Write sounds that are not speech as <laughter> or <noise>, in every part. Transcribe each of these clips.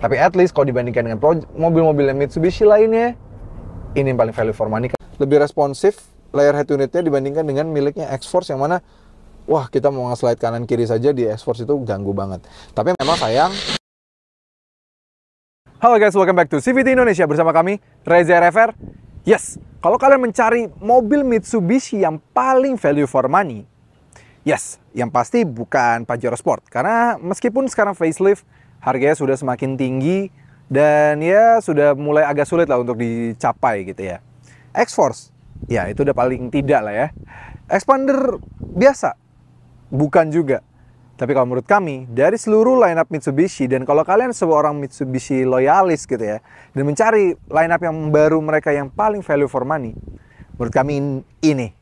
Tapi at least kalau dibandingkan dengan mobil-mobil Mitsubishi lainnya, ini yang paling value for money. Lebih responsif layar head unitnya dibandingkan dengan miliknya X-Force yang mana wah kita mau nge-slide kanan kiri saja di X-Force itu ganggu banget. Tapi memang sayang. Halo guys, welcome back to CVT Indonesia bersama kami Reza RFR. Yes, kalau kalian mencari mobil Mitsubishi yang paling value for money, yes, yang pasti bukan Pajero Sport karena meskipun sekarang facelift harganya sudah semakin tinggi dan ya sudah mulai agak sulit lah untuk dicapai gitu ya. X-Force, ya itu udah paling tidak lah ya. Expander biasa, bukan juga. Tapi kalau menurut kami, dari seluruh lineup Mitsubishi, dan kalau kalian seorang Mitsubishi loyalis gitu ya, dan mencari lineup yang baru mereka yang paling value for money, menurut kami ini.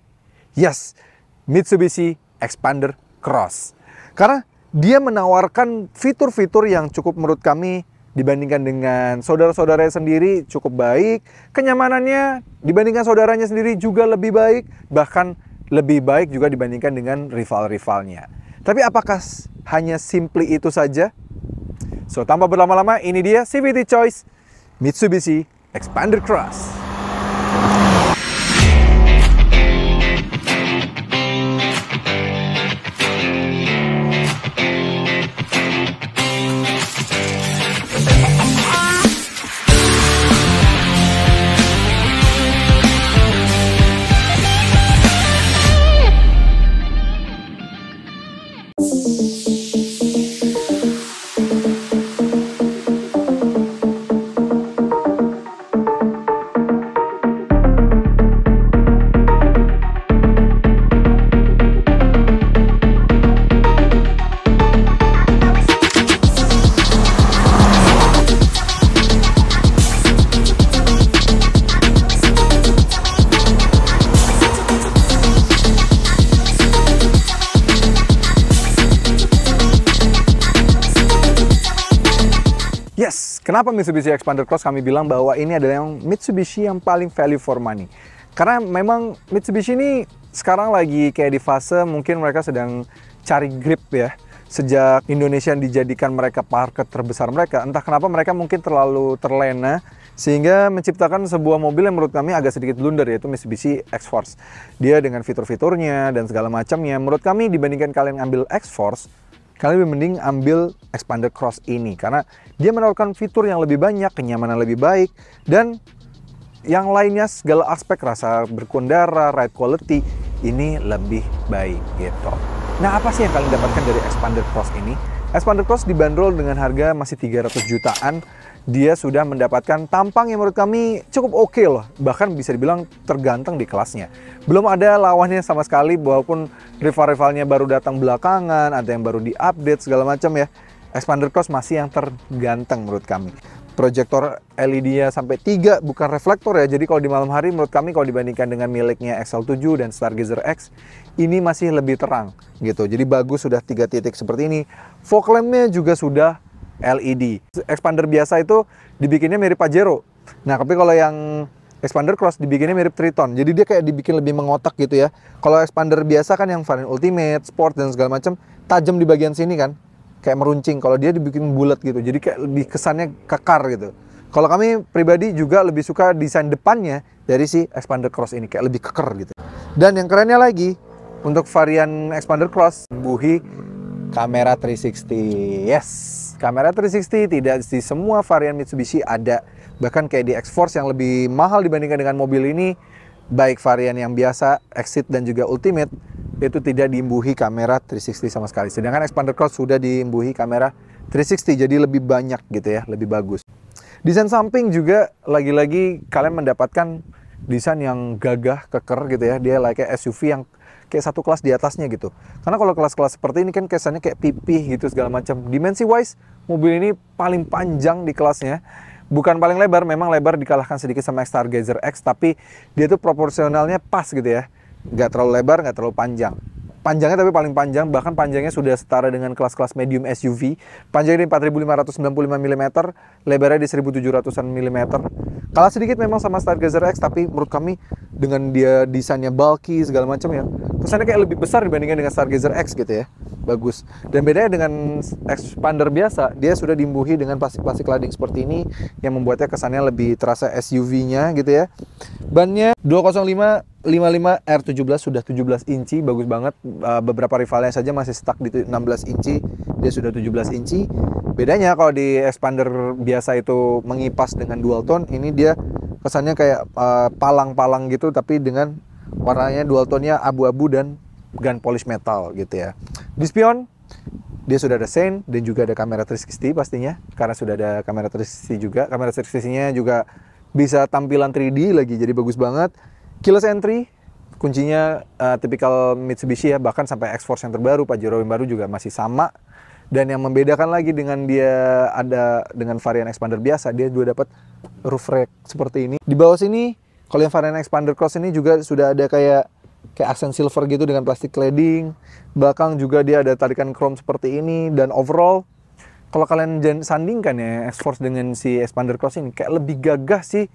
Yes, Mitsubishi Expander Cross. Karena dia menawarkan fitur-fitur yang cukup menurut kami dibandingkan dengan saudara-saudaranya sendiri cukup baik, kenyamanannya dibandingkan saudaranya sendiri juga lebih baik, bahkan lebih baik juga dibandingkan dengan rival-rivalnya. Tapi apakah hanya simply itu saja? So, tanpa berlama-lama, ini dia CVT Choice Mitsubishi Expander Cross. Kenapa Mitsubishi Expander Cross kami bilang bahwa ini adalah yang Mitsubishi yang paling value for money? Karena memang Mitsubishi ini sekarang lagi kayak di fase mungkin mereka sedang cari grip ya. Sejak Indonesia dijadikan mereka market terbesar mereka, entah kenapa mereka mungkin terlalu terlena sehingga menciptakan sebuah mobil yang menurut kami agak sedikit blunder yaitu Mitsubishi X-Force. Dia dengan fitur-fiturnya dan segala macamnya, menurut kami dibandingkan kalian ambil X-Force, kalian lebih mending ambil Expander Cross ini karena dia menawarkan fitur yang lebih banyak, kenyamanan lebih baik, dan yang lainnya segala aspek rasa berkendara, ride quality ini lebih baik gitu. Nah, apa sih yang kalian dapatkan dari Expander Cross ini? Expander Cross dibanderol dengan harga masih 300 jutaan dia sudah mendapatkan tampang yang menurut kami cukup oke okay loh. Bahkan bisa dibilang terganteng di kelasnya. Belum ada lawannya sama sekali, walaupun rival-rivalnya baru datang belakangan, ada yang baru diupdate segala macam ya. Expander Cross masih yang terganteng menurut kami. Proyektor LED-nya sampai tiga bukan reflektor ya. Jadi kalau di malam hari menurut kami kalau dibandingkan dengan miliknya XL7 dan Stargazer X, ini masih lebih terang gitu. Jadi bagus sudah tiga titik seperti ini. Fog lamp-nya juga sudah LED. Expander biasa itu dibikinnya mirip Pajero. Nah, tapi kalau yang expander cross dibikinnya mirip Triton. Jadi dia kayak dibikin lebih mengotak gitu ya. Kalau expander biasa kan yang varian ultimate, sport dan segala macam tajam di bagian sini kan. Kayak meruncing. Kalau dia dibikin bulat gitu. Jadi kayak lebih kesannya kekar gitu. Kalau kami pribadi juga lebih suka desain depannya dari si expander cross ini kayak lebih keker gitu. Dan yang kerennya lagi untuk varian expander cross buhi kamera 360. Yes, kamera 360 tidak di semua varian Mitsubishi ada. Bahkan kayak di X-Force yang lebih mahal dibandingkan dengan mobil ini, baik varian yang biasa, Exit dan juga Ultimate, itu tidak diimbuhi kamera 360 sama sekali. Sedangkan Expander Cross sudah diimbuhi kamera 360, jadi lebih banyak gitu ya, lebih bagus. Desain samping juga lagi-lagi kalian mendapatkan desain yang gagah, keker gitu ya. Dia like SUV yang kayak satu kelas di atasnya gitu. Karena kalau kelas-kelas seperti ini kan kesannya kayak pipih gitu segala macam. Dimensi wise mobil ini paling panjang di kelasnya. Bukan paling lebar, memang lebar dikalahkan sedikit sama X Stargazer X, tapi dia tuh proporsionalnya pas gitu ya. Nggak terlalu lebar, nggak terlalu panjang panjangnya tapi paling panjang bahkan panjangnya sudah setara dengan kelas-kelas medium SUV panjangnya 4595 mm lebarnya di 1700an mm kalah sedikit memang sama Stargazer X tapi menurut kami dengan dia desainnya bulky segala macam ya kesannya kayak lebih besar dibandingkan dengan Stargazer X gitu ya bagus. Dan bedanya dengan expander biasa, dia sudah dimbuhi dengan plastik-plastik lading seperti ini yang membuatnya kesannya lebih terasa SUV-nya gitu ya. Bannya 205 55 R17 sudah 17 inci, bagus banget. Eh, beberapa rivalnya saja masih stuck di 16 inci, dia sudah 17 inci. Bedanya kalau di expander biasa itu mengipas dengan dual tone, ini dia kesannya kayak eh, palang-palang uh, gitu tapi dengan warnanya dual tone-nya abu-abu dan gun polish metal gitu ya. Di spion dia sudah ada sein dan juga ada kamera 360 pastinya karena sudah ada kamera 360 juga. Kamera 360-nya juga bisa tampilan 3D lagi jadi bagus banget. Keyless entry kuncinya uh, eh, tipikal Mitsubishi ya bahkan sampai X-Force yang terbaru Pajero yang baru juga masih sama dan yang membedakan lagi dengan dia ada dengan varian expander biasa dia juga dapat roof rack seperti ini di bawah sini kalau yang varian expander cross ini juga sudah ada kayak kayak aksen silver gitu dengan plastik cladding. Belakang juga dia ada tarikan chrome seperti ini dan overall kalau kalian sandingkan ya X-Force dengan si Expander Cross ini kayak lebih gagah sih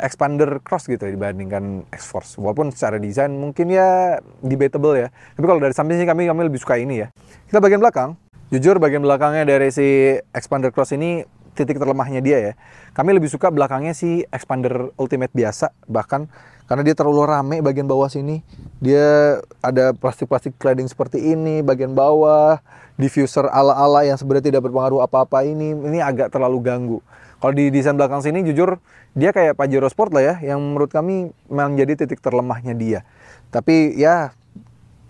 Expander Cross gitu ya, dibandingkan X-Force. Walaupun secara desain mungkin ya debatable ya. Tapi kalau dari samping sih kami kami lebih suka ini ya. Kita bagian belakang. Jujur bagian belakangnya dari si Expander Cross ini titik terlemahnya dia ya. Kami lebih suka belakangnya si Expander Ultimate biasa bahkan karena dia terlalu rame bagian bawah sini dia ada plastik-plastik cladding seperti ini bagian bawah diffuser ala-ala yang sebenarnya tidak berpengaruh apa-apa ini ini agak terlalu ganggu kalau di desain belakang sini jujur dia kayak Pajero Sport lah ya yang menurut kami memang jadi titik terlemahnya dia tapi ya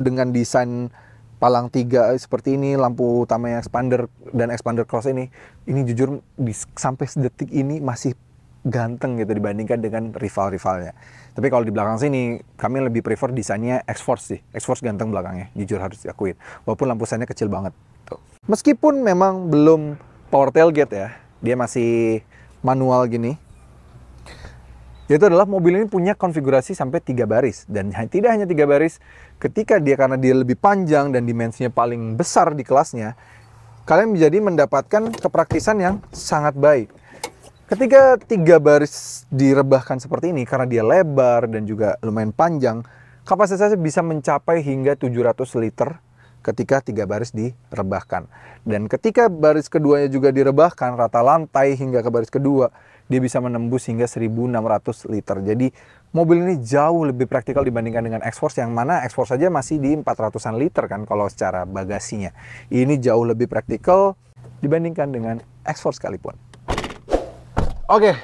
dengan desain palang tiga seperti ini lampu utama yang expander dan expander cross ini ini jujur di, sampai sedetik ini masih ganteng gitu dibandingkan dengan rival-rivalnya. Tapi kalau di belakang sini kami lebih prefer desainnya X-Force sih. X-Force ganteng belakangnya, jujur harus diakuin. Walaupun lampu sennya kecil banget. Tuh. Meskipun memang belum power tailgate ya, dia masih manual gini. itu adalah mobil ini punya konfigurasi sampai tiga baris dan tidak hanya tiga baris. Ketika dia karena dia lebih panjang dan dimensinya paling besar di kelasnya, kalian menjadi mendapatkan kepraktisan yang sangat baik Ketika tiga baris direbahkan seperti ini karena dia lebar dan juga lumayan panjang, kapasitasnya bisa mencapai hingga 700 liter ketika tiga baris direbahkan. Dan ketika baris keduanya juga direbahkan, rata lantai hingga ke baris kedua, dia bisa menembus hingga 1600 liter. Jadi mobil ini jauh lebih praktikal dibandingkan dengan X-Force yang mana X-Force saja masih di 400-an liter kan kalau secara bagasinya. Ini jauh lebih praktikal dibandingkan dengan X-Force sekalipun. Oke, okay,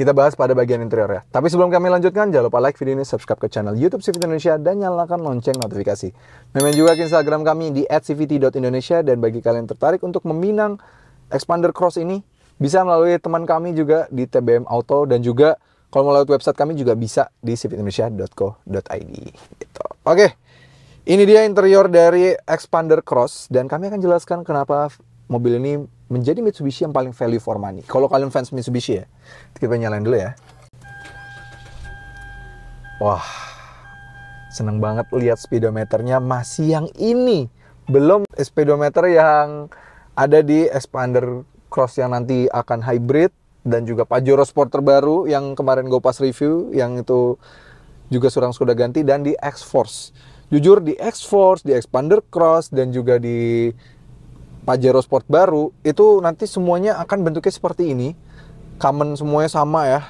kita bahas pada bagian interior ya. Tapi sebelum kami lanjutkan, jangan lupa like video ini, subscribe ke channel YouTube CVT Indonesia, dan nyalakan lonceng notifikasi. Memang juga ke Instagram kami di @cvt.indonesia, dan bagi kalian yang tertarik untuk meminang Expander Cross ini, bisa melalui teman kami juga di TBM Auto, dan juga kalau melalui website kami juga bisa di cvtindonesia.co.id. Gitu. Oke, okay. ini dia interior dari Expander Cross, dan kami akan jelaskan kenapa mobil ini menjadi Mitsubishi yang paling value for money. Kalau kalian fans Mitsubishi ya, kita nyalain dulu ya. Wah, seneng banget lihat speedometernya masih yang ini. Belum speedometer yang ada di Expander Cross yang nanti akan hybrid dan juga Pajero Sport terbaru yang kemarin gue pas review yang itu juga surang sudah ganti dan di X-Force. Jujur di X-Force, di Expander Cross dan juga di Pajero Sport baru itu nanti semuanya akan bentuknya seperti ini. common semuanya sama ya,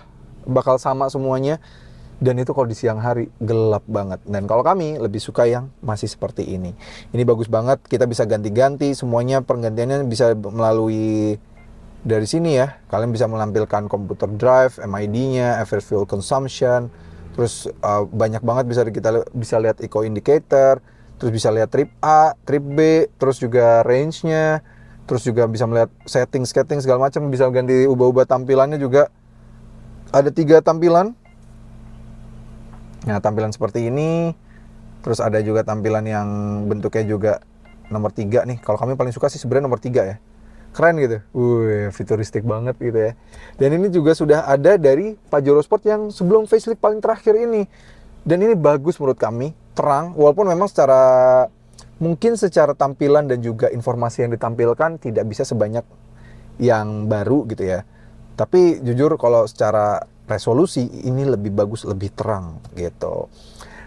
bakal sama semuanya. Dan itu kalau di siang hari gelap banget. Dan kalau kami lebih suka yang masih seperti ini. Ini bagus banget, kita bisa ganti-ganti semuanya pergantiannya bisa melalui dari sini ya. Kalian bisa menampilkan komputer drive, MID-nya, average fuel consumption, terus uh, banyak banget bisa kita bisa lihat eco indicator, terus bisa lihat trip A, trip B, terus juga range-nya, terus juga bisa melihat setting, setting segala macam, bisa ganti ubah-ubah tampilannya juga. Ada tiga tampilan. Nah, tampilan seperti ini, terus ada juga tampilan yang bentuknya juga nomor tiga nih. Kalau kami paling suka sih sebenarnya nomor tiga ya. Keren gitu, Wih, futuristik banget gitu ya. Dan ini juga sudah ada dari Pajero Sport yang sebelum facelift paling terakhir ini. Dan ini bagus menurut kami, terang walaupun memang secara mungkin secara tampilan dan juga informasi yang ditampilkan tidak bisa sebanyak yang baru gitu ya. Tapi jujur kalau secara resolusi ini lebih bagus, lebih terang gitu.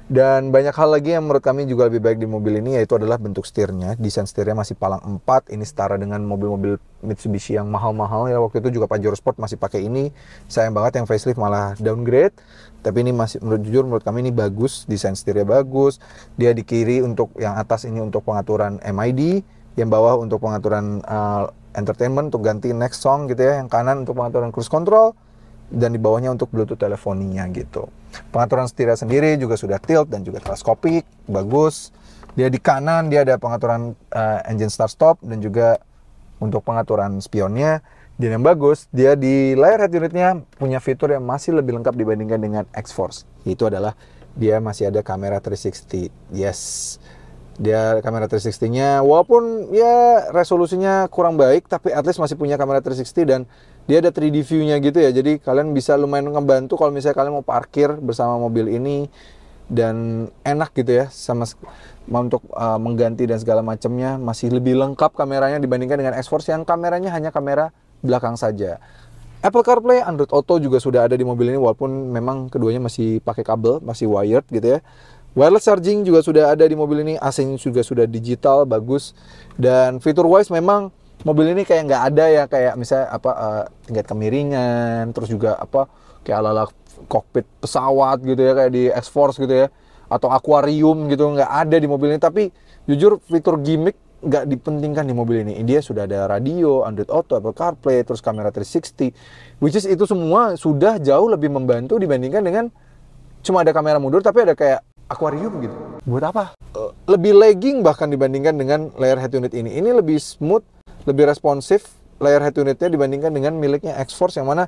Dan banyak hal lagi yang menurut kami juga lebih baik di mobil ini yaitu adalah bentuk setirnya. Desain setirnya masih palang 4, ini setara dengan mobil-mobil Mitsubishi yang mahal-mahal. Ya waktu itu juga Pajero Sport masih pakai ini. Sayang banget yang facelift malah downgrade. Tapi ini masih menurut jujur menurut kami ini bagus, desain setirnya bagus. Dia di kiri untuk yang atas ini untuk pengaturan MID, yang bawah untuk pengaturan uh, entertainment untuk ganti next song gitu ya, yang kanan untuk pengaturan cruise control dan di bawahnya untuk Bluetooth teleponinya gitu. Pengaturan setirnya sendiri juga sudah tilt dan juga teleskopik, bagus. Dia di kanan dia ada pengaturan uh, engine start stop dan juga untuk pengaturan spionnya dan yang bagus, dia di layar head unitnya punya fitur yang masih lebih lengkap dibandingkan dengan X-Force. Itu adalah dia masih ada kamera 360. Yes. Dia kamera 360-nya walaupun ya resolusinya kurang baik tapi at least masih punya kamera 360 dan dia ada 3D view-nya gitu ya. Jadi kalian bisa lumayan ngebantu kalau misalnya kalian mau parkir bersama mobil ini dan enak gitu ya sama untuk uh, mengganti dan segala macamnya masih lebih lengkap kameranya dibandingkan dengan X-Force yang kameranya hanya kamera belakang saja. Apple CarPlay, Android Auto juga sudah ada di mobil ini walaupun memang keduanya masih pakai kabel, masih wired gitu ya. Wireless charging juga sudah ada di mobil ini, ac juga sudah digital, bagus. Dan fitur wise memang mobil ini kayak nggak ada ya kayak misalnya apa uh, tingkat kemiringan terus juga apa kayak ala ala kokpit pesawat gitu ya kayak di X Force gitu ya atau akuarium gitu nggak ada di mobil ini tapi jujur fitur gimmick nggak dipentingkan di mobil ini dia sudah ada radio Android Auto Apple CarPlay terus kamera 360 which is itu semua sudah jauh lebih membantu dibandingkan dengan cuma ada kamera mundur tapi ada kayak akuarium gitu buat apa eh, lebih lagging bahkan dibandingkan dengan layar head unit ini ini lebih smooth lebih responsif layar head unitnya dibandingkan dengan miliknya X-Force yang mana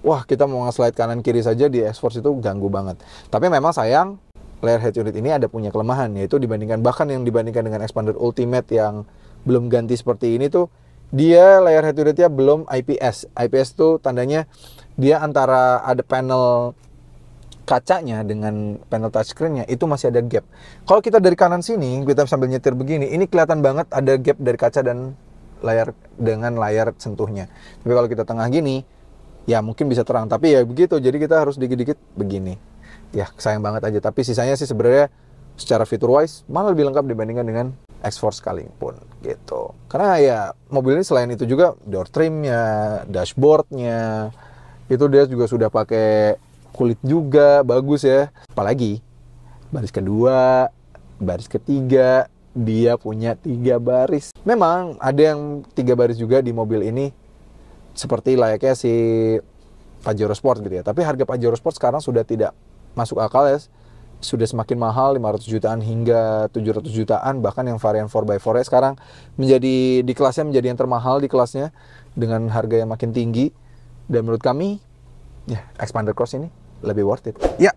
wah kita mau nge-slide kanan kiri saja di X-Force itu ganggu banget. Tapi memang sayang layar head unit ini ada punya kelemahan yaitu dibandingkan bahkan yang dibandingkan dengan Expander Ultimate yang belum ganti seperti ini tuh dia layar head unitnya belum IPS. IPS tuh tandanya dia antara ada panel kacanya dengan panel touchscreennya itu masih ada gap. Kalau kita dari kanan sini, kita sambil nyetir begini, ini kelihatan banget ada gap dari kaca dan layar dengan layar sentuhnya. Tapi kalau kita tengah gini, ya mungkin bisa terang. Tapi ya begitu, jadi kita harus dikit-dikit begini. Ya sayang banget aja. Tapi sisanya sih sebenarnya secara fitur wise malah lebih lengkap dibandingkan dengan X-Force sekalipun gitu. Karena ya mobil ini selain itu juga door trimnya, dashboardnya, itu dia juga sudah pakai kulit juga bagus ya. Apalagi baris kedua, baris ketiga, dia punya tiga baris. Memang ada yang tiga baris juga di mobil ini, seperti layaknya si Pajero Sport gitu ya. Tapi harga Pajero Sport sekarang sudah tidak masuk akal ya. Sudah semakin mahal, 500 jutaan hingga 700 jutaan, bahkan yang varian 4x4 ya sekarang menjadi di kelasnya menjadi yang termahal di kelasnya dengan harga yang makin tinggi. Dan menurut kami, ya, Expander Cross ini lebih worth it. Ya,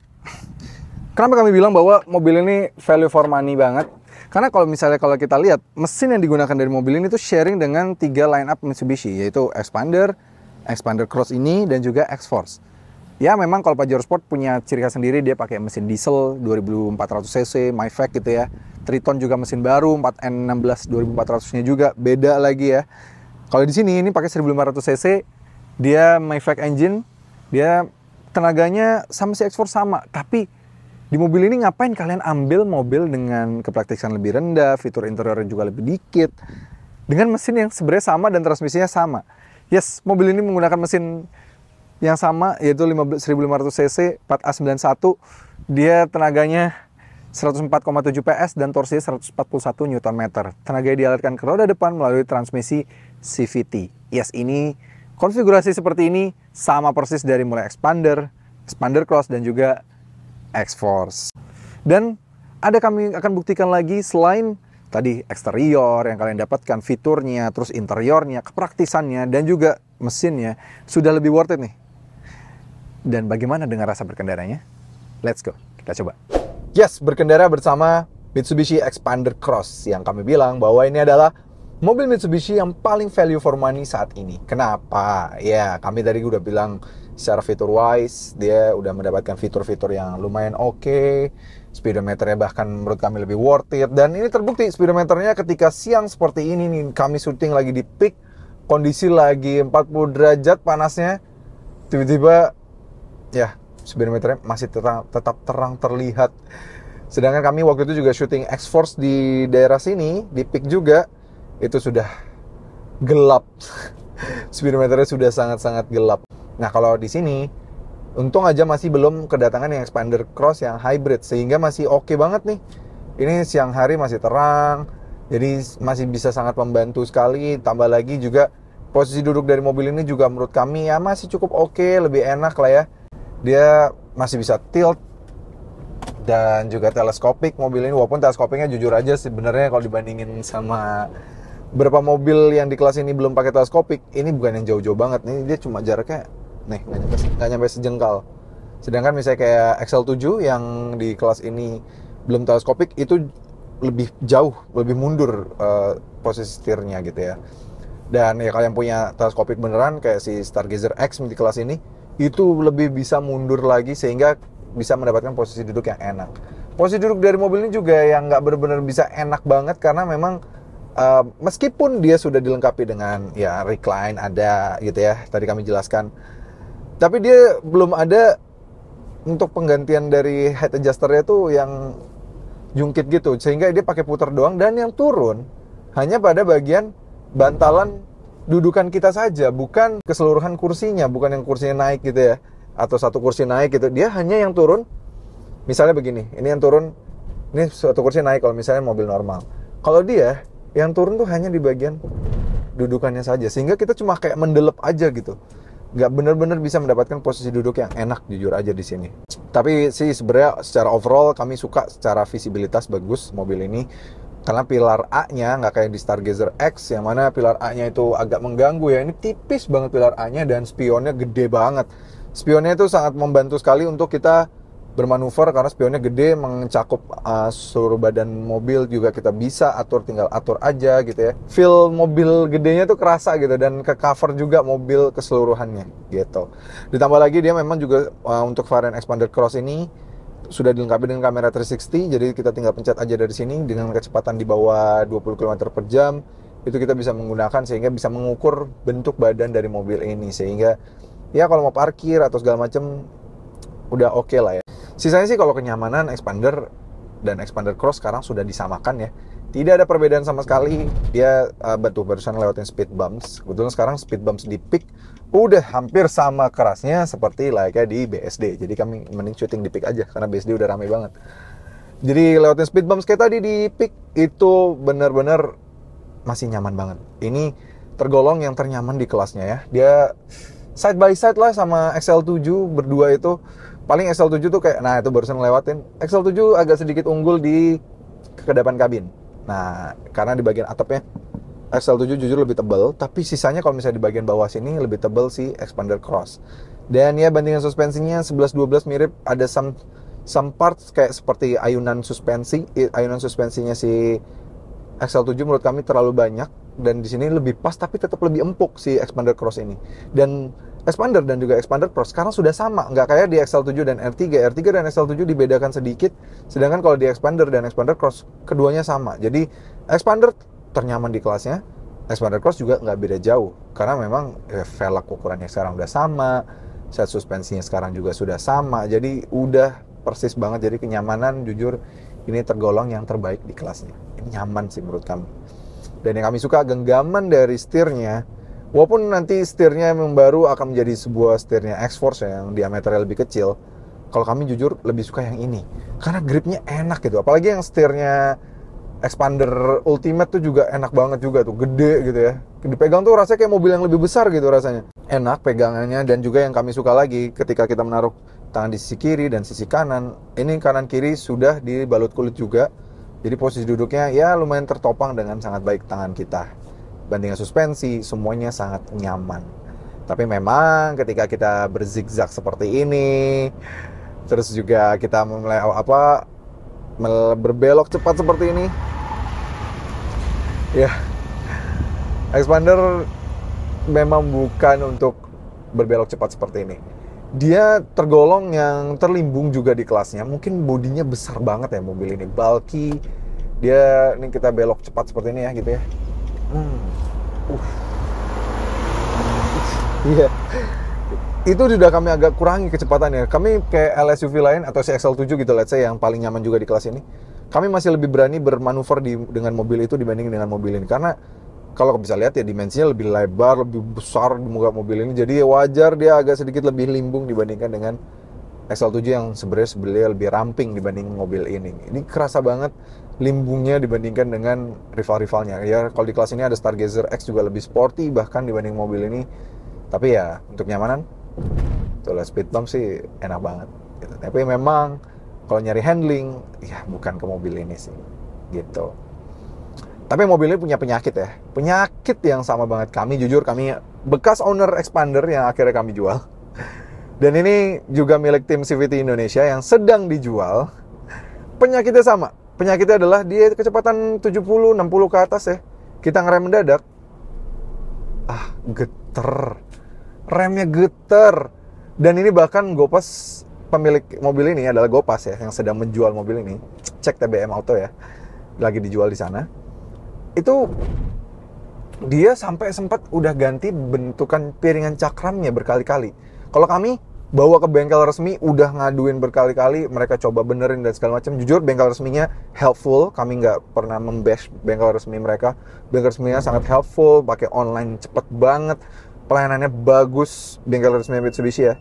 kenapa kami bilang bahwa mobil ini value for money banget? Karena kalau misalnya kalau kita lihat mesin yang digunakan dari mobil ini itu sharing dengan tiga line up Mitsubishi yaitu Expander, Expander Cross ini dan juga X-Force. Ya memang kalau Pajero Sport punya ciri khas sendiri dia pakai mesin diesel 2400 cc, Myvac gitu ya. Triton juga mesin baru 4N16 2400-nya juga beda lagi ya. Kalau di sini ini pakai 1500 cc, dia Myvac engine, dia tenaganya sama si x force sama, tapi di mobil ini ngapain kalian ambil mobil dengan kepraktisan lebih rendah, fitur interiornya juga lebih dikit, dengan mesin yang sebenarnya sama dan transmisinya sama. Yes, mobil ini menggunakan mesin yang sama yaitu 15, 1500 cc 4A91. Dia tenaganya 104,7 PS dan torsinya 141 Nm. Tenaga dialirkan ke roda depan melalui transmisi CVT. Yes, ini konfigurasi seperti ini sama persis dari mulai expander, expander cross dan juga X-Force. Dan ada kami akan buktikan lagi selain tadi eksterior yang kalian dapatkan fiturnya, terus interiornya, kepraktisannya, dan juga mesinnya sudah lebih worth it nih. Dan bagaimana dengan rasa berkendaranya? Let's go, kita coba. Yes, berkendara bersama Mitsubishi Expander Cross yang kami bilang bahwa ini adalah mobil Mitsubishi yang paling value for money saat ini. Kenapa? Ya, kami tadi udah bilang secara fitur wise dia udah mendapatkan fitur-fitur yang lumayan oke okay. speedometernya bahkan menurut kami lebih worth it dan ini terbukti speedometernya ketika siang seperti ini nih kami syuting lagi di peak kondisi lagi 40 derajat panasnya tiba-tiba ya speedometernya masih terang, tetap terang terlihat sedangkan kami waktu itu juga syuting X-Force di daerah sini di peak juga itu sudah gelap <laughs> speedometernya sudah sangat-sangat gelap Nah, kalau di sini untung aja masih belum kedatangan yang expander cross yang hybrid sehingga masih oke okay banget nih. Ini siang hari masih terang, jadi masih bisa sangat membantu sekali. Tambah lagi juga posisi duduk dari mobil ini juga menurut kami ya masih cukup oke, okay, lebih enak lah ya. Dia masih bisa tilt dan juga teleskopik mobil ini walaupun teleskopiknya jujur aja sebenarnya kalau dibandingin sama berapa mobil yang di kelas ini belum pakai teleskopik ini bukan yang jauh-jauh banget nih dia cuma jaraknya nih nggak nyampe nyampe sejengkal sedangkan misalnya kayak XL7 yang di kelas ini belum teleskopik itu lebih jauh lebih mundur uh, posisi setirnya gitu ya dan ya kalian punya teleskopik beneran kayak si Stargazer X di kelas ini itu lebih bisa mundur lagi sehingga bisa mendapatkan posisi duduk yang enak posisi duduk dari mobil ini juga yang nggak bener-bener bisa enak banget karena memang uh, meskipun dia sudah dilengkapi dengan ya recline ada gitu ya tadi kami jelaskan tapi dia belum ada untuk penggantian dari head adjusternya tuh yang jungkit gitu sehingga dia pakai putar doang dan yang turun hanya pada bagian bantalan dudukan kita saja bukan keseluruhan kursinya bukan yang kursinya naik gitu ya atau satu kursi naik gitu dia hanya yang turun misalnya begini ini yang turun ini satu kursi naik kalau misalnya mobil normal kalau dia yang turun tuh hanya di bagian dudukannya saja sehingga kita cuma kayak mendelep aja gitu nggak benar-benar bisa mendapatkan posisi duduk yang enak jujur aja di sini. Tapi sih sebenarnya secara overall kami suka secara visibilitas bagus mobil ini karena pilar A-nya nggak kayak di Stargazer X yang mana pilar A-nya itu agak mengganggu ya. Ini tipis banget pilar A-nya dan spionnya gede banget. Spionnya itu sangat membantu sekali untuk kita bermanuver karena spionnya gede mencakup uh, seluruh badan mobil juga kita bisa atur tinggal atur aja gitu ya feel mobil gedenya tuh kerasa gitu dan ke cover juga mobil keseluruhannya gitu ditambah lagi dia memang juga uh, untuk varian expander cross ini sudah dilengkapi dengan kamera 360 jadi kita tinggal pencet aja dari sini dengan kecepatan di bawah 20 km per jam itu kita bisa menggunakan sehingga bisa mengukur bentuk badan dari mobil ini sehingga ya kalau mau parkir atau segala macam udah oke okay lah ya Sisanya sih kalau kenyamanan expander dan expander cross sekarang sudah disamakan ya. Tidak ada perbedaan sama sekali. Dia uh, eh, betul barusan lewatin speed bumps. Kebetulan sekarang speed bumps di peak udah hampir sama kerasnya seperti layaknya di BSD. Jadi kami mending shooting di peak aja karena BSD udah rame banget. Jadi lewatin speed bumps kayak tadi di peak itu benar-benar masih nyaman banget. Ini tergolong yang ternyaman di kelasnya ya. Dia side by side lah sama XL7 berdua itu paling XL7 tuh kayak nah itu barusan lewatin. XL7 agak sedikit unggul di kedepan kabin nah karena di bagian atapnya XL7 jujur lebih tebal tapi sisanya kalau misalnya di bagian bawah sini lebih tebel si Expander Cross dan ya bandingan suspensinya 11-12 mirip ada some some parts kayak seperti ayunan suspensi ayunan suspensinya si XL7 menurut kami terlalu banyak dan di sini lebih pas tapi tetap lebih empuk si Expander Cross ini dan Expander dan juga Expander Pro sekarang sudah sama, nggak kayak di XL7 dan R3. R3 dan XL7 dibedakan sedikit, sedangkan kalau di Expander dan Expander Cross keduanya sama. Jadi Expander ternyaman di kelasnya, Expander Cross juga nggak beda jauh karena memang eh, velg ukurannya sekarang udah sama, set suspensinya sekarang juga sudah sama. Jadi udah persis banget. Jadi kenyamanan jujur ini tergolong yang terbaik di kelasnya. Ini nyaman sih menurut kami. Dan yang kami suka genggaman dari setirnya walaupun nanti setirnya yang baru akan menjadi sebuah setirnya X-Force ya, yang diameternya lebih kecil kalau kami jujur lebih suka yang ini karena gripnya enak gitu apalagi yang setirnya Expander Ultimate tuh juga enak banget juga tuh gede gitu ya dipegang tuh rasanya kayak mobil yang lebih besar gitu rasanya enak pegangannya dan juga yang kami suka lagi ketika kita menaruh tangan di sisi kiri dan sisi kanan ini kanan kiri sudah dibalut kulit juga jadi posisi duduknya ya lumayan tertopang dengan sangat baik tangan kita bantingan suspensi, semuanya sangat nyaman. Tapi memang ketika kita berzigzag seperti ini, terus juga kita mulai apa berbelok cepat seperti ini, ya expander memang bukan untuk berbelok cepat seperti ini. Dia tergolong yang terlimbung juga di kelasnya. Mungkin bodinya besar banget ya mobil ini, bulky. Dia ini kita belok cepat seperti ini ya gitu ya hmm. iya yeah. itu sudah kami agak kurangi kecepatannya kami kayak LSUV lain atau si XL 7 gitu let's say yang paling nyaman juga di kelas ini kami masih lebih berani bermanuver di, dengan mobil itu dibanding dengan mobil ini karena kalau bisa lihat ya dimensinya lebih lebar, lebih besar di muka mobil ini. Jadi ya wajar dia agak sedikit lebih limbung dibandingkan dengan XL7 yang sebenarnya sebenarnya lebih ramping dibanding mobil ini. Ini kerasa banget limbungnya dibandingkan dengan rival-rivalnya. Ya kalau di kelas ini ada Stargazer X juga lebih sporty bahkan dibanding mobil ini. Tapi ya untuk nyamanan, tuh speed bump sih enak banget. Gitu. Tapi memang kalau nyari handling, ya bukan ke mobil ini sih. Gitu. Tapi mobil ini punya penyakit ya. Penyakit yang sama banget kami, jujur kami bekas owner expander yang akhirnya kami jual dan ini juga milik tim CVT Indonesia yang sedang dijual. Penyakitnya sama. Penyakitnya adalah dia kecepatan 70, 60 ke atas ya. Kita ngerem mendadak. Ah, geter. Remnya geter. Dan ini bahkan Gopas pemilik mobil ini adalah Gopas ya yang sedang menjual mobil ini. Cek TBM Auto ya. Lagi dijual di sana. Itu dia sampai sempat udah ganti bentukan piringan cakramnya berkali-kali. Kalau kami bawa ke bengkel resmi udah ngaduin berkali-kali mereka coba benerin dan segala macam jujur bengkel resminya helpful kami nggak pernah membash bengkel resmi mereka bengkel resminya sangat helpful pakai online cepet banget pelayanannya bagus bengkel resmi Mitsubishi ya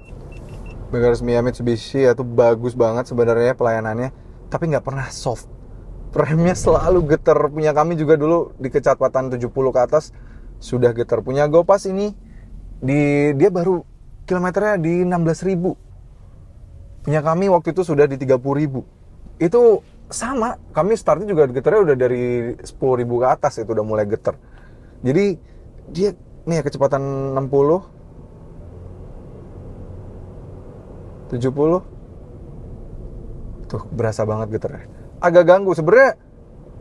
bengkel resmi Mitsubishi ya bagus banget sebenarnya pelayanannya tapi nggak pernah soft remnya selalu geter punya kami juga dulu di kecepatan 70 ke atas sudah geter punya Gopas ini di dia baru kilometernya di 16.000 punya kami waktu itu sudah di 30.000 itu sama kami startnya juga geternya udah dari 10.000 ke atas itu udah mulai geter jadi dia nih ya kecepatan 60 70 tuh berasa banget geternya agak ganggu sebenarnya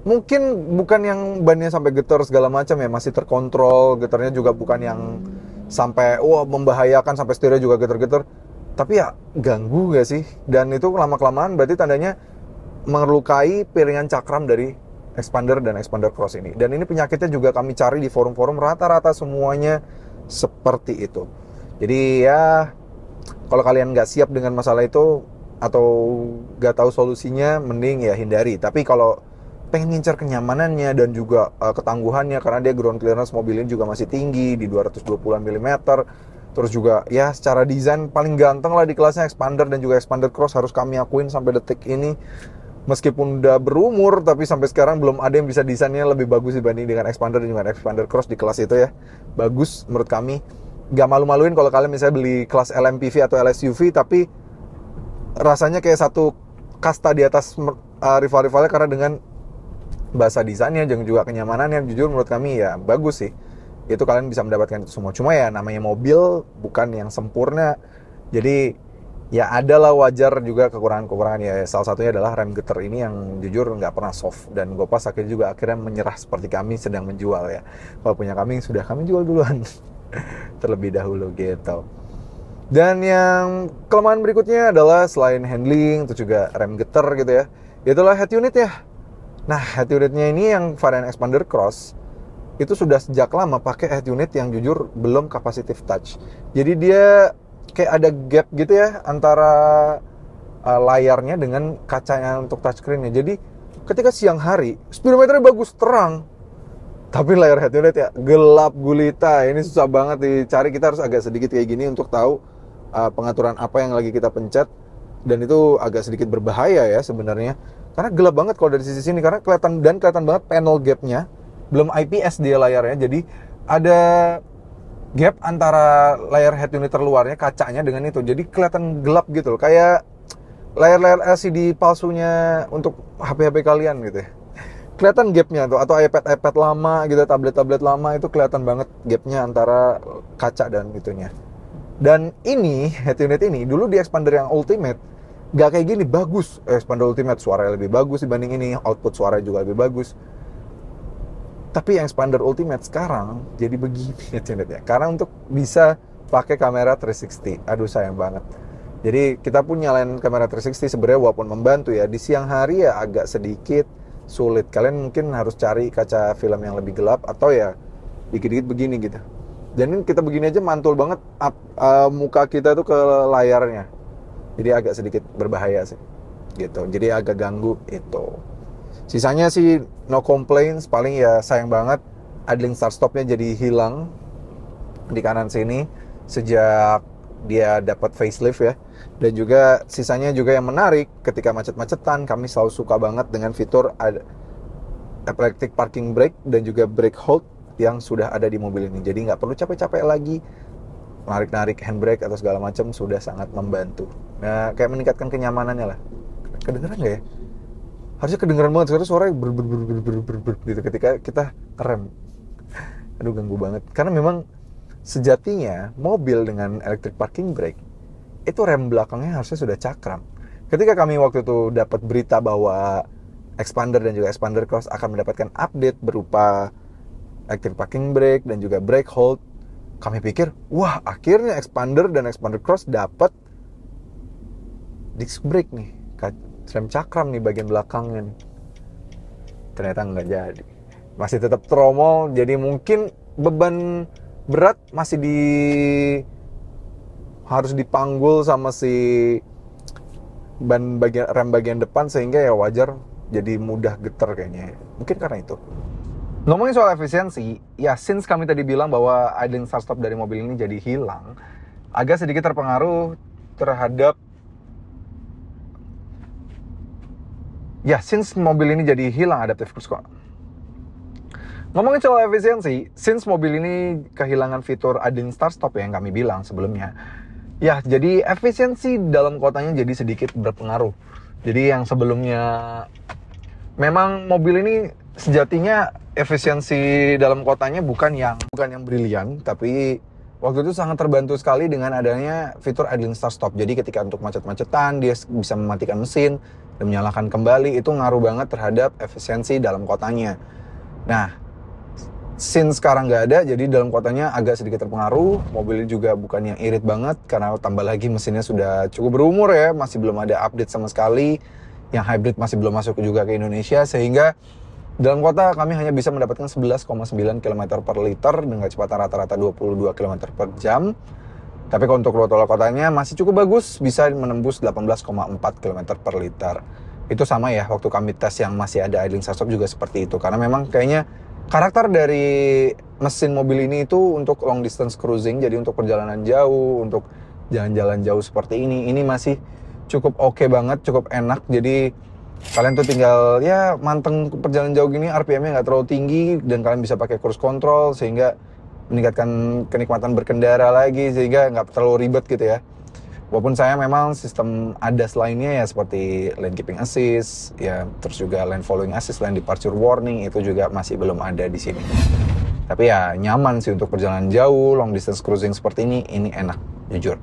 mungkin bukan yang bannya sampai getar segala macam ya masih terkontrol getarnya juga bukan yang hmm sampai wah membahayakan sampai setirnya juga geter-geter tapi ya ganggu gak sih dan itu lama kelamaan berarti tandanya melukai piringan cakram dari expander dan expander cross ini dan ini penyakitnya juga kami cari di forum-forum rata-rata semuanya seperti itu jadi ya kalau kalian nggak siap dengan masalah itu atau nggak tahu solusinya mending ya hindari tapi kalau pengen ngincar kenyamanannya dan juga uh, ketangguhannya karena dia ground clearance mobilnya juga masih tinggi di 220-an mm terus juga ya secara desain paling ganteng lah di kelasnya expander dan juga expander cross harus kami akuin sampai detik ini meskipun udah berumur tapi sampai sekarang belum ada yang bisa desainnya lebih bagus dibanding dengan expander dan juga expander cross di kelas itu ya bagus menurut kami gak malu-maluin kalau kalian misalnya beli kelas LMPV atau LSUV tapi rasanya kayak satu kasta di atas uh, rival-rivalnya karena dengan bahasa desainnya dan juga kenyamanannya jujur menurut kami ya bagus sih itu kalian bisa mendapatkan itu semua cuma ya namanya mobil bukan yang sempurna jadi ya adalah wajar juga kekurangan-kekurangan ya salah satunya adalah rem getter ini yang jujur nggak pernah soft dan gue pas akhirnya juga akhirnya menyerah seperti kami sedang menjual ya kalau punya kami sudah kami jual duluan <laughs> terlebih dahulu gitu dan yang kelemahan berikutnya adalah selain handling itu juga rem getter gitu ya itulah head unit ya Nah, head unitnya ini yang varian expander cross itu sudah sejak lama pakai head unit yang jujur belum capacitive touch. Jadi dia kayak ada gap gitu ya antara uh, layarnya dengan kacanya untuk touchscreennya. Jadi ketika siang hari speedometernya bagus terang, tapi layar head unit ya gelap gulita. Ini susah banget dicari. Kita harus agak sedikit kayak gini untuk tahu uh, pengaturan apa yang lagi kita pencet dan itu agak sedikit berbahaya ya sebenarnya karena gelap banget kalau dari sisi sini karena kelihatan dan kelihatan banget panel gapnya belum IPS dia layarnya. Jadi ada gap antara layar head unit terluarnya kacanya dengan itu. Jadi kelihatan gelap gitu loh. Kayak layar-layar LCD palsunya untuk HP-HP kalian gitu ya kelihatan gapnya tuh atau iPad iPad lama gitu tablet tablet lama itu kelihatan banget gapnya antara kaca dan itunya dan ini head unit ini dulu di expander yang ultimate nggak kayak gini bagus eh, Ultimate suara lebih bagus dibanding ini output suara juga lebih bagus tapi yang Expander Ultimate sekarang jadi begini ya <laughs> ya karena untuk bisa pakai kamera 360 aduh sayang banget jadi kita pun nyalain kamera 360 sebenarnya walaupun membantu ya di siang hari ya agak sedikit sulit kalian mungkin harus cari kaca film yang lebih gelap atau ya dikit-dikit begini gitu dan kita begini aja mantul banget up, uh, eh, muka kita tuh ke layarnya jadi agak sedikit berbahaya sih. Gitu. Jadi agak ganggu itu. Sisanya sih no complaints, paling ya sayang banget adling start stopnya jadi hilang di kanan sini sejak dia dapat facelift ya. Dan juga sisanya juga yang menarik ketika macet-macetan kami selalu suka banget dengan fitur electric parking brake dan juga brake hold yang sudah ada di mobil ini. Jadi nggak perlu capek-capek lagi narik-narik handbrake atau segala macam sudah sangat membantu. Nah, kayak meningkatkan kenyamanannya lah. Kedengeran nggak ya? Harusnya kedengeran banget sekarang suaranya ber ber ber ber ber ber, ber gitu ketika kita rem. <laughs> Aduh ganggu banget. Karena memang sejatinya mobil dengan electric parking brake itu rem belakangnya harusnya sudah cakram. Ketika kami waktu itu dapat berita bahwa Expander dan juga Expander Cross akan mendapatkan update berupa active parking brake dan juga brake hold kami pikir, wah akhirnya expander dan expander cross dapat disc brake nih, rem cakram nih bagian belakangnya nih. Ternyata nggak jadi. Masih tetap tromol, jadi mungkin beban berat masih di harus dipanggul sama si ban bagian rem bagian depan sehingga ya wajar jadi mudah getar kayaknya. Mungkin karena itu. Ngomongin soal efisiensi, ya since kami tadi bilang bahwa idling start stop dari mobil ini jadi hilang, agak sedikit terpengaruh terhadap ya since mobil ini jadi hilang adaptive cruise control. Ngomongin soal efisiensi, since mobil ini kehilangan fitur idling start stop ya, yang kami bilang sebelumnya, ya jadi efisiensi dalam kotanya jadi sedikit berpengaruh. Jadi yang sebelumnya memang mobil ini sejatinya efisiensi dalam kotanya bukan yang bukan yang brilian tapi waktu itu sangat terbantu sekali dengan adanya fitur idling start stop. Jadi ketika untuk macet-macetan dia bisa mematikan mesin dan menyalakan kembali itu ngaruh banget terhadap efisiensi dalam kotanya. Nah, since sekarang nggak ada, jadi dalam kotanya agak sedikit terpengaruh. Mobilnya juga bukan yang irit banget karena tambah lagi mesinnya sudah cukup berumur ya, masih belum ada update sama sekali. Yang hybrid masih belum masuk juga ke Indonesia sehingga dalam kota, kami hanya bisa mendapatkan 11,9 km per liter dengan kecepatan rata-rata 22 km per jam. Tapi untuk ruang tol kotanya masih cukup bagus, bisa menembus 18,4 km per liter. Itu sama ya, waktu kami tes yang masih ada idling stop juga seperti itu. Karena memang kayaknya karakter dari mesin mobil ini itu untuk long distance cruising, jadi untuk perjalanan jauh, untuk jalan-jalan jauh seperti ini, ini masih cukup oke okay banget, cukup enak. Jadi kalian tuh tinggal ya manteng perjalanan jauh gini RPM-nya nggak terlalu tinggi dan kalian bisa pakai cruise control sehingga meningkatkan kenikmatan berkendara lagi sehingga nggak terlalu ribet gitu ya. Walaupun saya memang sistem ADAS lainnya ya seperti lane keeping assist, ya terus juga lane following assist, lane departure warning itu juga masih belum ada di sini. Tapi ya nyaman sih untuk perjalanan jauh, long distance cruising seperti ini, ini enak, jujur.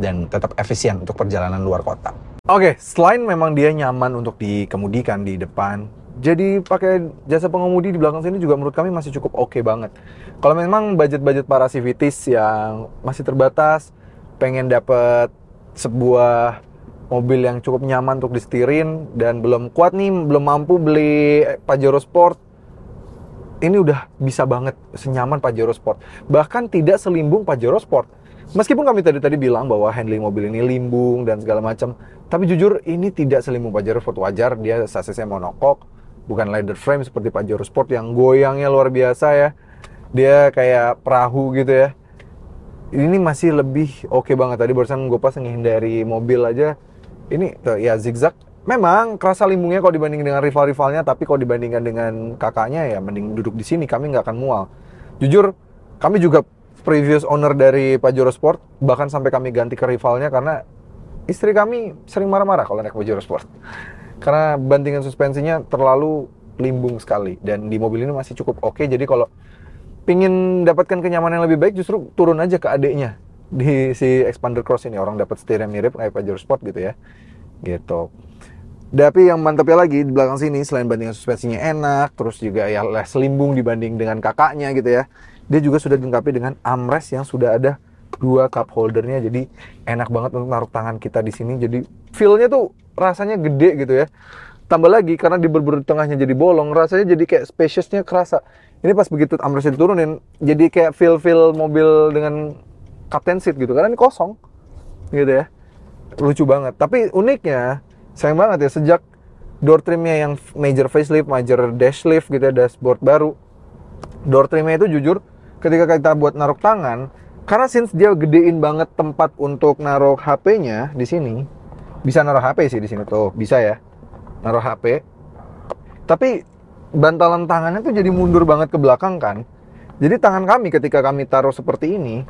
Dan tetap efisien untuk perjalanan luar kota. Oke, okay, selain memang dia nyaman untuk dikemudikan di depan, jadi pakai jasa pengemudi di belakang sini juga menurut kami masih cukup oke okay banget. Kalau memang budget-budget para civitis yang masih terbatas, pengen dapet sebuah mobil yang cukup nyaman untuk disetirin dan belum kuat nih, belum mampu beli Pajero Sport, ini udah bisa banget senyaman Pajero Sport. Bahkan tidak selimbung Pajero Sport Meskipun kami tadi tadi bilang bahwa handling mobil ini limbung dan segala macam, tapi jujur ini tidak selimut Pajero Sport wajar. Dia sasisnya monokok, bukan leather frame seperti Pajero Sport yang goyangnya luar biasa ya. Dia kayak perahu gitu ya. Ini masih lebih oke okay banget. Tadi barusan gue pas menghindari mobil aja. Ini tuh, ya zigzag. Memang kerasa limbungnya kalau dibanding dengan rival-rivalnya, tapi kalau dibandingkan dengan kakaknya ya mending duduk di sini. Kami nggak akan mual. Jujur, kami juga previous owner dari Pajero Sport bahkan sampai kami ganti ke rivalnya karena istri kami sering marah-marah kalau naik Pajero Sport karena bantingan suspensinya terlalu limbung sekali dan di mobil ini masih cukup oke okay, jadi kalau pingin dapatkan kenyamanan yang lebih baik justru turun aja ke adiknya di si Expander Cross ini orang dapat setir yang mirip kayak Pajero Sport gitu ya gitu tapi yang mantepnya lagi di belakang sini selain bantingan suspensinya enak terus juga ya less limbung dibanding dengan kakaknya gitu ya dia juga sudah dilengkapi dengan armrest yang sudah ada dua cup holdernya jadi enak banget untuk naruh tangan kita di sini jadi feelnya tuh rasanya gede gitu ya tambah lagi karena di berburu tengahnya jadi bolong rasanya jadi kayak spaciousnya kerasa ini pas begitu armrest turunin jadi kayak feel feel mobil dengan captain seat gitu karena ini kosong gitu ya lucu banget tapi uniknya sayang banget ya sejak door trimnya yang major facelift major dash lift gitu ya dashboard baru door trimnya itu jujur ketika kita buat naruh tangan karena since dia gedein banget tempat untuk naruh HP-nya di sini bisa naruh HP sih di sini tuh bisa ya naruh HP tapi bantalan tangannya tuh jadi mundur banget ke belakang kan jadi tangan kami ketika kami taruh seperti ini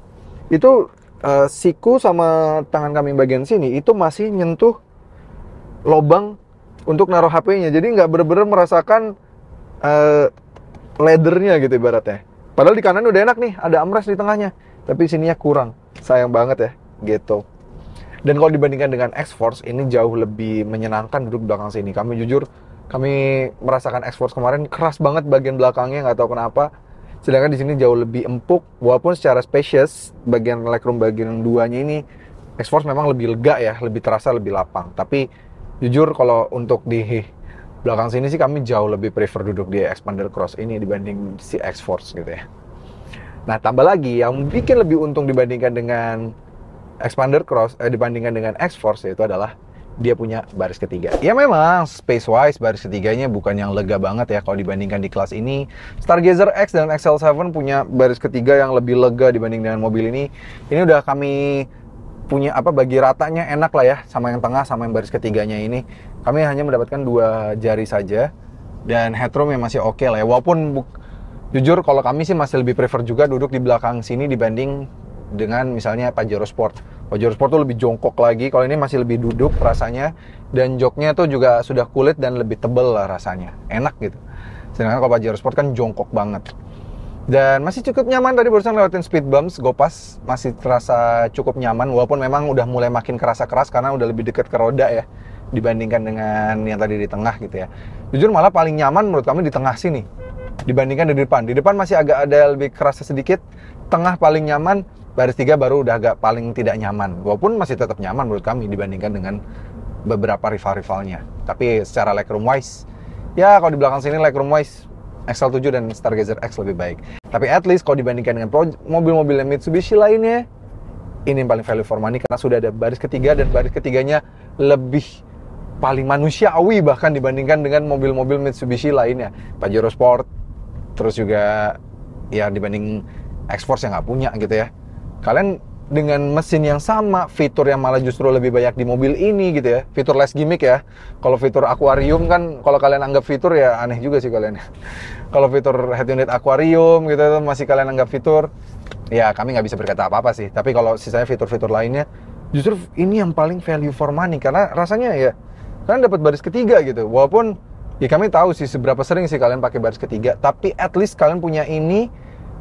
itu uh, siku sama tangan kami bagian sini itu masih nyentuh lobang untuk naruh HP-nya jadi nggak bener-bener merasakan uh, leathernya gitu ibaratnya Padahal di kanan udah enak nih, ada amres di tengahnya. Tapi sininya kurang. Sayang banget ya, gitu. Dan kalau dibandingkan dengan X-Force, ini jauh lebih menyenangkan duduk belakang sini. Kami jujur, kami merasakan X-Force kemarin keras banget bagian belakangnya, nggak tahu kenapa. Sedangkan di sini jauh lebih empuk, walaupun secara spacious, bagian legroom bagian duanya ini, X-Force memang lebih lega ya, lebih terasa, lebih lapang. Tapi jujur kalau untuk di belakang sini sih kami jauh lebih prefer duduk di Expander Cross ini dibanding si X-Force gitu ya. Nah, tambah lagi yang bikin lebih untung dibandingkan dengan Expander Cross eh, dibandingkan dengan X-Force itu adalah dia punya baris ketiga. Ya memang space wise baris ketiganya bukan yang lega banget ya kalau dibandingkan di kelas ini. Stargazer X dan XL7 punya baris ketiga yang lebih lega dibanding dengan mobil ini. Ini udah kami punya apa bagi ratanya enak lah ya sama yang tengah sama yang baris ketiganya ini kami hanya mendapatkan dua jari saja dan headroom yang masih oke okay lah ya walaupun bu- jujur kalau kami sih masih lebih prefer juga duduk di belakang sini dibanding dengan misalnya Pajero Sport Pajero Sport tuh lebih jongkok lagi kalau ini masih lebih duduk rasanya dan joknya tuh juga sudah kulit dan lebih tebel lah rasanya enak gitu sedangkan kalau Pajero Sport kan jongkok banget dan masih cukup nyaman tadi barusan lewatin speed bumps gopas masih terasa cukup nyaman walaupun memang udah mulai makin kerasa keras karena udah lebih dekat ke roda ya dibandingkan dengan yang tadi di tengah gitu ya jujur malah paling nyaman menurut kami di tengah sini dibandingkan di depan di depan masih agak ada lebih kerasa sedikit tengah paling nyaman baris tiga baru udah agak paling tidak nyaman walaupun masih tetap nyaman menurut kami dibandingkan dengan beberapa rival-rivalnya tapi secara legroom wise ya kalau di belakang sini legroom wise XL7 dan Stargazer X lebih baik. Tapi at least kalau dibandingkan dengan mobil-mobil Mitsubishi lainnya, ini yang paling value for money karena sudah ada baris ketiga dan baris ketiganya lebih paling manusiawi bahkan dibandingkan dengan mobil-mobil Mitsubishi lainnya. Pajero Sport, terus juga ya dibanding X-Force yang nggak punya gitu ya. Kalian dengan mesin yang sama, fitur yang malah justru lebih banyak di mobil ini gitu ya. Fitur less gimmick ya. Kalau fitur akuarium kan kalau kalian anggap fitur ya aneh juga sih kalian. <laughs> kalau fitur head unit akuarium gitu masih kalian anggap fitur, ya kami nggak bisa berkata apa-apa sih. Tapi kalau sisanya fitur-fitur lainnya justru ini yang paling value for money karena rasanya ya kalian dapat baris ketiga gitu. Walaupun ya kami tahu sih seberapa sering sih kalian pakai baris ketiga, tapi at least kalian punya ini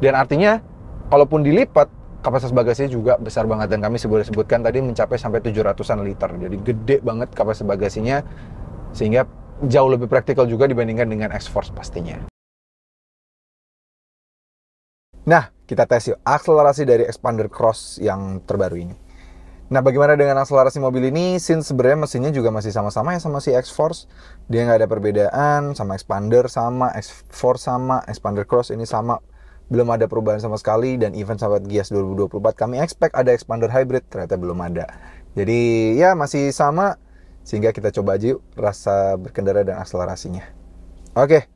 dan artinya kalaupun dilipat kapasitas bagasinya juga besar banget dan kami sudah sebutkan tadi mencapai sampai 700-an liter. Jadi gede banget kapasitas bagasinya sehingga jauh lebih praktikal juga dibandingkan dengan X-Force pastinya. Nah, kita tes yuk akselerasi dari Expander Cross yang terbaru ini. Nah, bagaimana dengan akselerasi mobil ini? Since sebenarnya mesinnya juga masih sama-sama ya sama si X-Force, dia nggak ada perbedaan sama Expander sama X-Force sama Expander Cross ini sama belum ada perubahan sama sekali dan event sahabat Gias 2024 kami expect ada expander hybrid ternyata belum ada jadi ya masih sama sehingga kita coba aja yuk rasa berkendara dan akselerasinya oke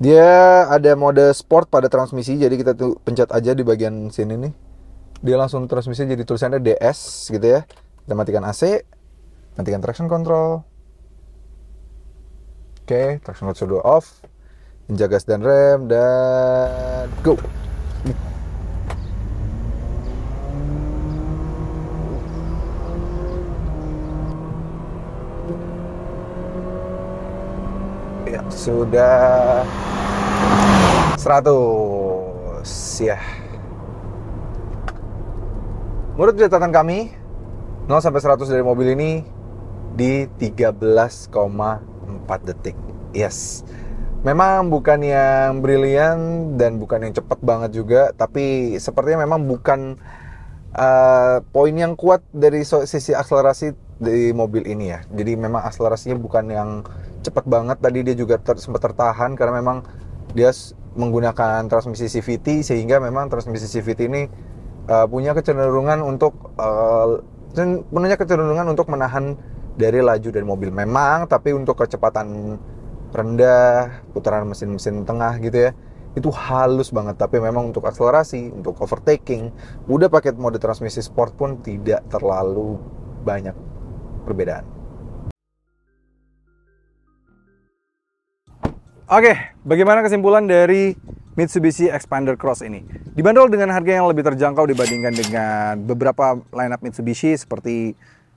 dia ada mode sport pada transmisi jadi kita tuh pencet aja di bagian sini nih dia langsung transmisi jadi tulisannya DS gitu ya kita matikan AC matikan traction control oke okay, traction control off menjaga gas dan rem dan go ya, sudah 100 ya menurut catatan kami 0 sampai 100 dari mobil ini di 13,4 detik yes memang bukan yang brilian dan bukan yang cepat banget juga tapi sepertinya memang bukan uh, poin yang kuat dari sisi akselerasi di mobil ini ya jadi memang akselerasinya bukan yang cepat banget tadi dia juga ter, sempat tertahan karena memang dia menggunakan transmisi CVT sehingga memang transmisi CVT ini uh, punya kecenderungan untuk uh, punya kecenderungan untuk menahan dari laju dari mobil memang tapi untuk kecepatan rendah, putaran mesin-mesin tengah gitu ya. Itu halus banget, tapi memang untuk akselerasi, untuk overtaking, udah paket mode transmisi sport pun tidak terlalu banyak perbedaan. Oke, bagaimana kesimpulan dari Mitsubishi Expander Cross ini. Dibanderol dengan harga yang lebih terjangkau dibandingkan dengan beberapa lineup Mitsubishi seperti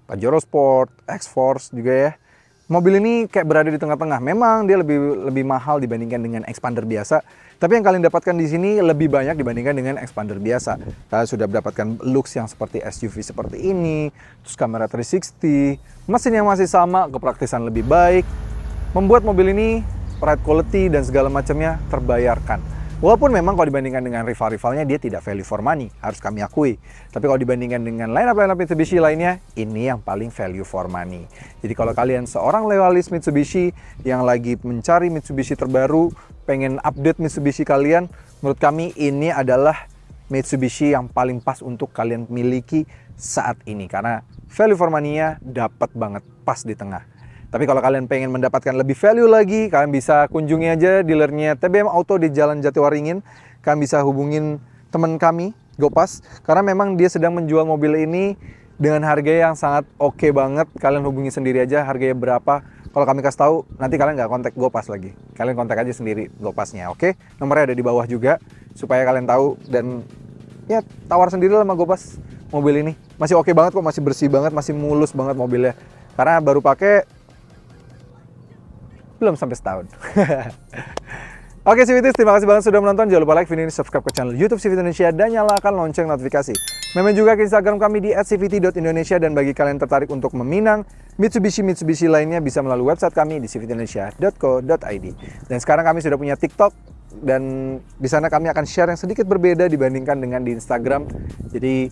Pajero Sport, X-Force juga ya mobil ini kayak berada di tengah-tengah. Memang dia lebih lebih mahal dibandingkan dengan expander biasa, tapi yang kalian dapatkan di sini lebih banyak dibandingkan dengan expander biasa. Kalian sudah mendapatkan looks yang seperti SUV seperti ini, terus kamera 360, mesin yang masih sama, kepraktisan lebih baik, membuat mobil ini ride quality dan segala macamnya terbayarkan. Walaupun memang kalau dibandingkan dengan rival-rivalnya dia tidak value for money, harus kami akui. Tapi kalau dibandingkan dengan lineup-lineup Mitsubishi lainnya, ini yang paling value for money. Jadi kalau kalian seorang loyalis Mitsubishi yang lagi mencari Mitsubishi terbaru, pengen update Mitsubishi kalian, menurut kami ini adalah Mitsubishi yang paling pas untuk kalian miliki saat ini karena value for money-nya dapat banget pas di tengah. Tapi kalau kalian pengen mendapatkan lebih value lagi, kalian bisa kunjungi aja dealernya TBM Auto di Jalan Jatiwaringin. Kalian bisa hubungin teman kami, Gopas, karena memang dia sedang menjual mobil ini dengan harga yang sangat oke okay banget. Kalian hubungi sendiri aja harganya berapa. Kalau kami kasih tahu, nanti kalian nggak kontak Gopas lagi. Kalian kontak aja sendiri Gopasnya, oke? Okay? Nomornya ada di bawah juga, supaya kalian tahu dan ya tawar sendiri lah sama Gopas mobil ini. Masih oke okay banget kok, masih bersih banget, masih mulus banget mobilnya. Karena baru pakai belum sampai setahun. <laughs> Oke Civitis, terima kasih banget sudah menonton. Jangan lupa like video ini, subscribe ke channel YouTube Civit Indonesia, dan nyalakan lonceng notifikasi. Memang juga ke Instagram kami di @cvt.indonesia dan bagi kalian yang tertarik untuk meminang Mitsubishi Mitsubishi lainnya bisa melalui website kami di civitindonesia.co.id. Dan sekarang kami sudah punya TikTok dan di sana kami akan share yang sedikit berbeda dibandingkan dengan di Instagram. Jadi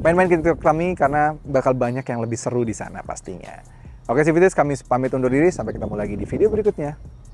main-main ke TikTok kami karena bakal banyak yang lebih seru di sana pastinya. Oke Civitas, kami pamit undur diri. Sampai ketemu lagi di video berikutnya.